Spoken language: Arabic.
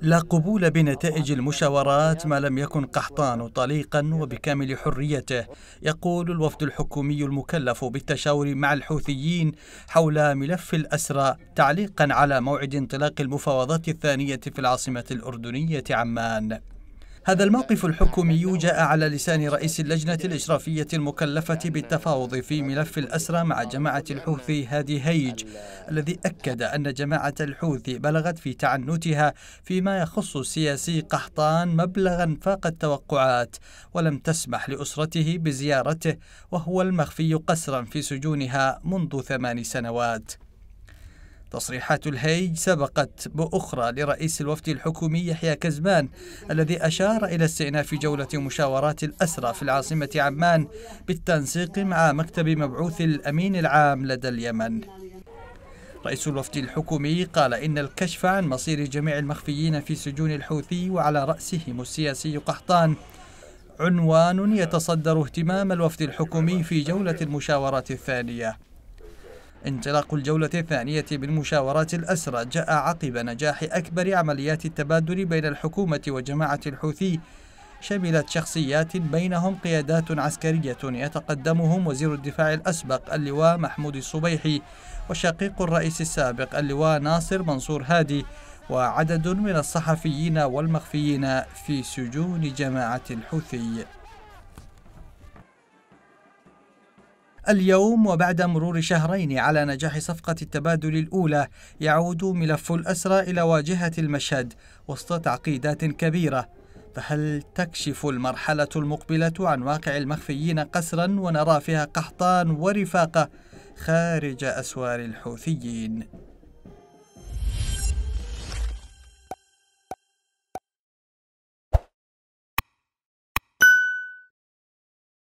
لا قبول بنتائج المشاورات ما لم يكن قحطان طليقا وبكامل حريته يقول الوفد الحكومي المكلف بالتشاور مع الحوثيين حول ملف الأسرى تعليقا على موعد انطلاق المفاوضات الثانية في العاصمة الأردنية عمان هذا الموقف الحكومي جاء على لسان رئيس اللجنة الإشرافية المكلفة بالتفاوض في ملف الأسرى مع جماعة الحوثي هادي هيج الذي أكد أن جماعة الحوثي بلغت في تعنتها فيما يخص سياسي قحطان مبلغا فاق التوقعات ولم تسمح لأسرته بزيارته وهو المخفي قسرا في سجونها منذ ثمان سنوات تصريحات الهيج سبقت بأخرى لرئيس الوفد الحكومي يحيى كزمان الذي أشار إلى استئناف جولة مشاورات الأسرى في العاصمة عمان بالتنسيق مع مكتب مبعوث الأمين العام لدى اليمن رئيس الوفد الحكومي قال إن الكشف عن مصير جميع المخفيين في سجون الحوثي وعلى رأسهم السياسي قحطان عنوان يتصدر اهتمام الوفد الحكومي في جولة المشاورات الثانية انطلاق الجولة الثانية بالمشاورات الأسرى جاء عقب نجاح أكبر عمليات التبادل بين الحكومة وجماعة الحوثي شملت شخصيات بينهم قيادات عسكرية يتقدمهم وزير الدفاع الأسبق اللواء محمود الصبيحي وشقيق الرئيس السابق اللواء ناصر منصور هادي وعدد من الصحفيين والمخفيين في سجون جماعة الحوثي اليوم وبعد مرور شهرين على نجاح صفقة التبادل الأولى يعود ملف الأسرى إلى واجهة المشهد وسط تعقيدات كبيرة فهل تكشف المرحلة المقبلة عن واقع المخفيين قسرا ونرى فيها قحطان ورفاقة خارج أسوار الحوثيين؟